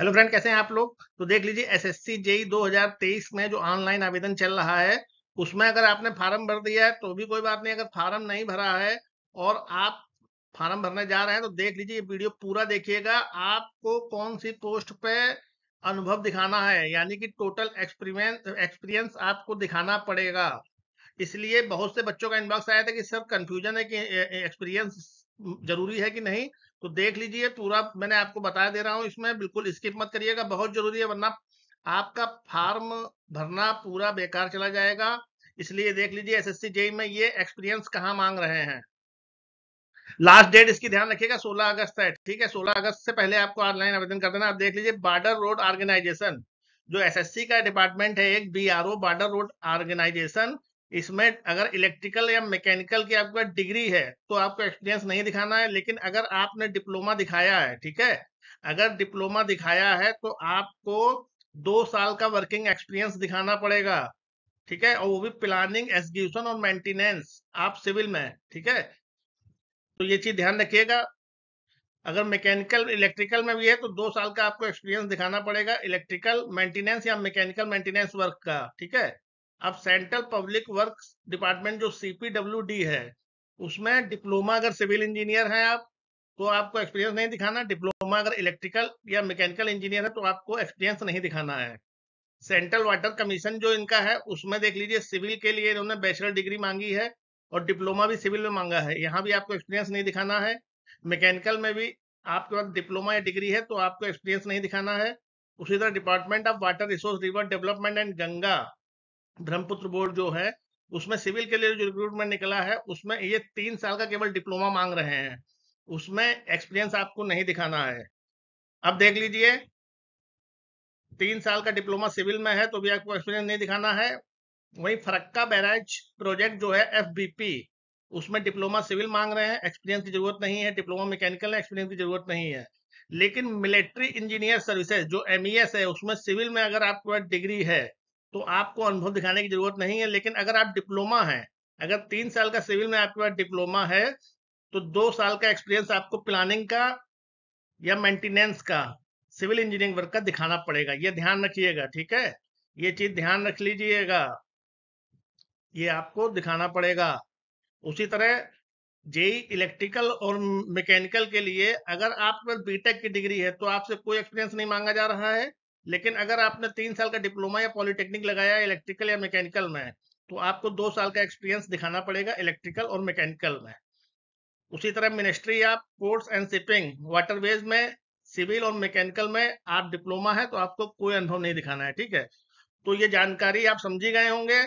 hello friend कैसे हैं आप लोग तो देख लीजिए एसएससी जेई 2023 में जो ऑनलाइन आवेदन चल रहा है उसमें अगर आपने फार्म भर दिया है तो भी कोई बात नहीं अगर फार्म नहीं भरा है और आप फार्म भरने जा रहे हैं तो देख लीजिए ये वीडियो पूरा देखिएगा आपको कौन सी पोस्ट पे अनुभव दिखाना है यानी कि टोटल एक्सपीरियंस एक्सपीरियंस आपको दिखाना पड़ेगा इसलिए बहुत से बच्चों का इनबॉक्स आया था कि सर कंफ्यूजन है कि एक्सपीरियंस जरूरी है कि नहीं तो देख लीजिए पूरा मैंने आपको बताया दे रहा हूँ इसमें बिल्कुल स्किप मत करिएगा बहुत जरूरी है वरना आपका फार्म भरना पूरा बेकार चला जाएगा इसलिए देख लीजिए एस एस में ये एक्सपीरियंस कहाँ मांग रहे हैं लास्ट डेट इसकी ध्यान रखिएगा 16 अगस्त है ठीक है 16 अगस्त से पहले आपको ऑनलाइन आवेदन कर देना आप देख लीजिए बॉर्डर रोड ऑर्गेनाइजेशन जो एसएससी का डिपार्टमेंट है एक बीआरओ बॉर्डर रोड ऑर्गेनाइजेशन इसमें अगर इलेक्ट्रिकल या मैकेनिकल की आपका डिग्री है तो आपको एक्सपीरियंस नहीं दिखाना है लेकिन अगर आपने डिप्लोमा दिखाया है ठीक है अगर डिप्लोमा दिखाया है तो आपको दो साल का वर्किंग एक्सपीरियंस दिखाना पड़ेगा ठीक है और वो भी प्लानिंग एग्जीक्यूशन और मेंटेनेंस आप सिविल में ठीक है तो ये चीज ध्यान रखिएगा अगर मैकेनिकल इलेक्ट्रिकल में भी है तो दो साल का आपको एक्सपीरियंस दिखाना पड़ेगा इलेक्ट्रिकल मेंटेनेंस या मैकेनिकल मेंटेनेंस वर्क का ठीक है अब सेंट्रल पब्लिक वर्क डिपार्टमेंट जो सीपीडब्ल्यू है उसमें डिप्लोमा अगर सिविल इंजीनियर हैं आप तो आपको एक्सपीरियंस नहीं दिखाना डिप्लोमा अगर इलेक्ट्रिकल या मैकेनिकल इंजीनियर है तो आपको एक्सपीरियंस नहीं दिखाना है सेंट्रल वाटर कमीशन जो इनका है उसमें देख लीजिए सिविल के लिए इन्होंने बैचलर डिग्री मांगी है और डिप्लोमा भी सिविल में मांगा है यहाँ भी आपको एक्सपीरियंस नहीं दिखाना है मैकेनिकल में भी आपके पास डिप्लोमा या डिग्री है तो आपको एक्सपीरियंस नहीं दिखाना है उसी तरह department of water resource river development and Ganga Brahmaputra board जो है उसमें सिविल के लिए जो रिक्रूटमेंट निकला है उसमें ये तीन साल का केवल डिप्लोमा मांग रहे हैं उसमें एक्सपीरियंस आपको नहीं दिखाना है अब देख लीजिए तीन साल का डिप्लोमा सिविल में है तो भी आपको एक्सपीरियंस नहीं दिखाना है वही फरक्का बैराज प्रोजेक्ट जो है एफ उसमें डिप्लोमा सिविल मांग रहे हैं एक्सपीरियंस की जरूरत नहीं है डिप्लोमा मैकेनिकल एक्सपीरियंस की जरूरत नहीं है लेकिन मिलिट्री इंजीनियर सर्विसेज जो एम e है उसमें सिविल में अगर आपके पास डिग्री है तो आपको अनुभव दिखाने की जरूरत नहीं है लेकिन अगर आप डिप्लोमा है अगर तीन साल का सिविल में आपके पास डिप्लोमा है तो दो साल का एक्सपीरियंस आपको प्लानिंग का या मेंटेनेंस का सिविल इंजीनियरिंग वर्क का दिखाना पड़ेगा ये ध्यान रखिएगा ठीक है ये चीज ध्यान रख लीजिएगा ये आपको दिखाना पड़ेगा उसी तरह जेई इलेक्ट्रिकल और मैकेनिकल के लिए अगर आप बीटेक की डिग्री है तो आपसे कोई एक्सपीरियंस नहीं मांगा जा रहा है लेकिन अगर आपने तीन साल का डिप्लोमा या पॉलिटेक्निक लगाया इलेक्ट्रिकल या मैकेनिकल में तो आपको दो साल का एक्सपीरियंस दिखाना पड़ेगा इलेक्ट्रिकल और मैकेनिकल में उसी तरह ministry of ports and shipping waterways में सिविल और मैकेनिकल में आप डिप्लोमा है तो आपको कोई अनुभव नहीं दिखाना है ठीक है तो ये जानकारी आप समझी गए होंगे